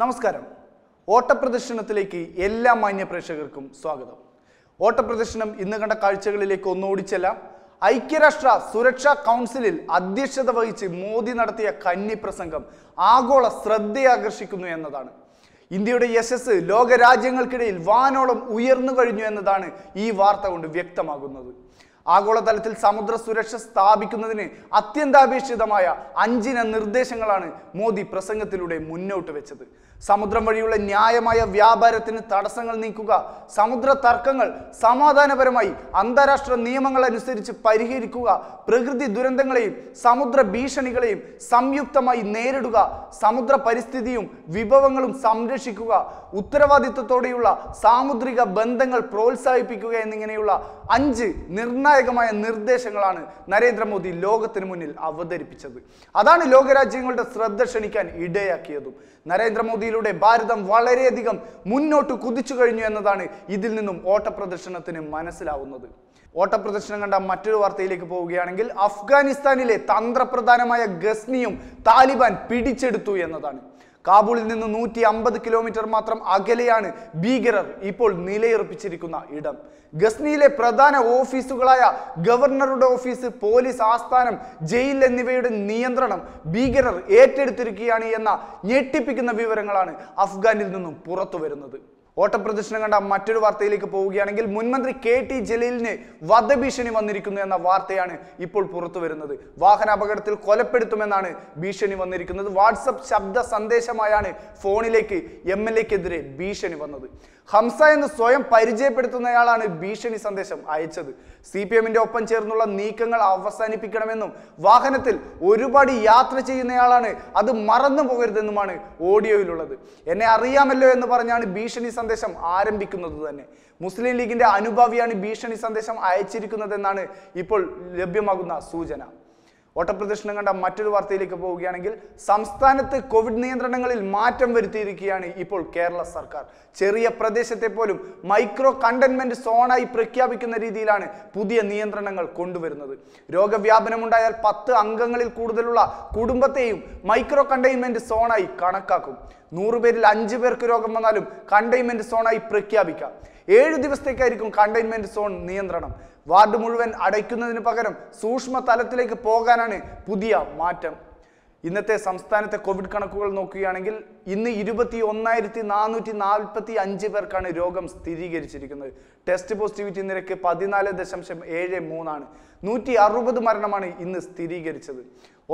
നമസ്കാരം ഓട്ടപ്രദർശനത്തിലേക്ക് എല്ലാ മാന്യ പ്രേക്ഷകർക്കും സ്വാഗതം ഓട്ടപ്രദർശനം ഇന്ന് കണ്ട കാഴ്ചകളിലേക്ക് ഒന്നോടിച്ചല്ല ഐക്യരാഷ്ട്ര സുരക്ഷാ കൗൺസിലിൽ അധ്യക്ഷത വഹിച്ച് മോദി നടത്തിയ കന്നി പ്രസംഗം ആഗോള ശ്രദ്ധയാകർഷിക്കുന്നു എന്നതാണ് ഇന്ത്യയുടെ യശസ് ലോകരാജ്യങ്ങൾക്കിടയിൽ വാനോളം ഉയർന്നു കഴിഞ്ഞു എന്നതാണ് ഈ വാർത്ത കൊണ്ട് വ്യക്തമാകുന്നത് ആഗോളതലത്തിൽ സമുദ്ര സുരക്ഷ സ്ഥാപിക്കുന്നതിന് അത്യന്താപേക്ഷിതമായ അഞ്ചിന നിർദ്ദേശങ്ങളാണ് മോദി പ്രസംഗത്തിലൂടെ മുന്നോട്ട് വെച്ചത് സമുദ്രം വഴിയുള്ള ന്യായമായ വ്യാപാരത്തിന് തടസ്സങ്ങൾ നീക്കുക സമുദ്ര തർക്കങ്ങൾ സമാധാനപരമായി അന്താരാഷ്ട്ര നിയമങ്ങൾ അനുസരിച്ച് പരിഹരിക്കുക പ്രകൃതി ദുരന്തങ്ങളെയും സമുദ്ര ഭീഷണികളെയും സംയുക്തമായി നേരിടുക സമുദ്ര പരിസ്ഥിതിയും വിഭവങ്ങളും സംരക്ഷിക്കുക ഉത്തരവാദിത്വത്തോടെയുള്ള സാമുദ്രിക ബന്ധങ്ങൾ പ്രോത്സാഹിപ്പിക്കുക എന്നിങ്ങനെയുള്ള അഞ്ച് നിർണായ നിർണായകമായ നിർദ്ദേശങ്ങളാണ് നരേന്ദ്രമോദി ലോകത്തിന് മുന്നിൽ അവതരിപ്പിച്ചത് അതാണ് ലോകരാജ്യങ്ങളുടെ ശ്രദ്ധ ക്ഷണിക്കാൻ ഇടയാക്കിയതും നരേന്ദ്രമോദിയിലൂടെ ഭാരതം വളരെയധികം മുന്നോട്ട് കുതിച്ചു കഴിഞ്ഞു എന്നതാണ് ഇതിൽ നിന്നും ഓട്ടപ്രദർശനത്തിന് മനസ്സിലാവുന്നത് ഓട്ടപ്രദർശനം കണ്ട മറ്റൊരു വാർത്തയിലേക്ക് പോവുകയാണെങ്കിൽ അഫ്ഗാനിസ്ഥാനിലെ തന്ത്രപ്രധാനമായ ഗസ്നിയും താലിബാൻ പിടിച്ചെടുത്തു എന്നതാണ് കാബൂളിൽ നിന്ന് നൂറ്റി അമ്പത് കിലോമീറ്റർ മാത്രം അകലെയാണ് ഭീകരർ ഇപ്പോൾ നിലയുറപ്പിച്ചിരിക്കുന്ന ഇടം ഗസ്നിയിലെ പ്രധാന ഓഫീസുകളായ ഗവർണറുടെ ഓഫീസ് പോലീസ് ആസ്ഥാനം ജയിൽ എന്നിവയുടെ നിയന്ത്രണം ഭീകരർ ഏറ്റെടുത്തിരിക്കുകയാണ് എന്ന ഞെട്ടിപ്പിക്കുന്ന വിവരങ്ങളാണ് അഫ്ഗാനിൽ നിന്നും പുറത്തു വരുന്നത് ഓട്ടപ്രദർശനം കണ്ട മറ്റൊരു വാർത്തയിലേക്ക് പോവുകയാണെങ്കിൽ മുൻമന്ത്രി കെ ടി ജലീലിന് വധഭീഷണി വന്നിരിക്കുന്നു എന്ന വാർത്തയാണ് ഇപ്പോൾ പുറത്തു വരുന്നത് വാഹന അപകടത്തിൽ കൊലപ്പെടുത്തുമെന്നാണ് ഭീഷണി വന്നിരിക്കുന്നത് വാട്സപ്പ് ശബ്ദ സന്ദേശമായാണ് ഫോണിലേക്ക് എം എൽ എക്കെതിരെ ഭീഷണി വന്നത് ഹംസ എന്ന് സ്വയം പരിചയപ്പെടുത്തുന്നയാളാണ് ഭീഷണി സന്ദേശം അയച്ചത് സി പി എമ്മിന്റെ ഒപ്പം ചേർന്നുള്ള നീക്കങ്ങൾ അവസാനിപ്പിക്കണമെന്നും വാഹനത്തിൽ ഒരുപാട് യാത്ര ചെയ്യുന്നയാളാണ് അത് മറന്നു പോകരുതെന്നുമാണ് ഓഡിയോയിലുള്ളത് എന്നെ അറിയാമല്ലോ എന്ന് പറഞ്ഞാണ് ഭീഷണി സന്ദേശം ആരംഭിക്കുന്നത് തന്നെ മുസ്ലിം ലീഗിന്റെ അനുഭാവിയാണ് ഭീഷണി സന്ദേശം അയച്ചിരിക്കുന്നതെന്നാണ് ഇപ്പോൾ ലഭ്യമാകുന്ന സൂചന ഓട്ടപ്രദർശനം കണ്ട മറ്റൊരു വാർത്തയിലേക്ക് പോവുകയാണെങ്കിൽ സംസ്ഥാനത്ത് കോവിഡ് നിയന്ത്രണങ്ങളിൽ മാറ്റം വരുത്തിയിരിക്കുകയാണ് ഇപ്പോൾ കേരള സർക്കാർ ചെറിയ പ്രദേശത്തെ പോലും മൈക്രോ കണ്ടെയ്ൻമെന്റ് സോണായി പ്രഖ്യാപിക്കുന്ന രീതിയിലാണ് പുതിയ നിയന്ത്രണങ്ങൾ കൊണ്ടുവരുന്നത് രോഗവ്യാപനമുണ്ടായാൽ പത്ത് അംഗങ്ങളിൽ കൂടുതലുള്ള കുടുംബത്തെയും മൈക്രോ കണ്ടെയ്ൻമെന്റ് സോണായി കണക്കാക്കും നൂറുപേരിൽ അഞ്ചു പേർക്ക് രോഗം വന്നാലും കണ്ടെയ്ൻമെന്റ് സോണായി പ്രഖ്യാപിക്കാം ഏഴ് ദിവസത്തേക്കായിരിക്കും കണ്ടെയ്ൻമെന്റ് സോൺ നിയന്ത്രണം വാർഡ് മുഴുവൻ അടയ്ക്കുന്നതിന് പകരം സൂക്ഷ്മ തലത്തിലേക്ക് പോകാനാണ് പുതിയ മാറ്റം ഇന്നത്തെ സംസ്ഥാനത്തെ കോവിഡ് കണക്കുകൾ നോക്കുകയാണെങ്കിൽ ഇന്ന് ഇരുപത്തി ഒന്നായിരത്തി നാനൂറ്റി നാൽപ്പത്തി അഞ്ച് പേർക്കാണ് രോഗം സ്ഥിരീകരിച്ചിരിക്കുന്നത് ടെസ്റ്റ് പോസിറ്റിവിറ്റി നിരക്ക് പതിനാല് ദശാംശം ഏഴ് മൂന്നാണ് നൂറ്റി അറുപത് മരണമാണ് ഇന്ന് സ്ഥിരീകരിച്ചത്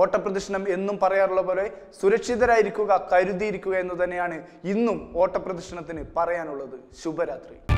ഓട്ടപ്രദക്ഷിണം എന്നും പറയാറുള്ള പോലെ സുരക്ഷിതരായിരിക്കുക കരുതിയിരിക്കുക എന്ന് തന്നെയാണ് ഇന്നും ഓട്ടപ്രദക്ഷിണത്തിന് പറയാനുള്ളത് ശുഭരാത്രി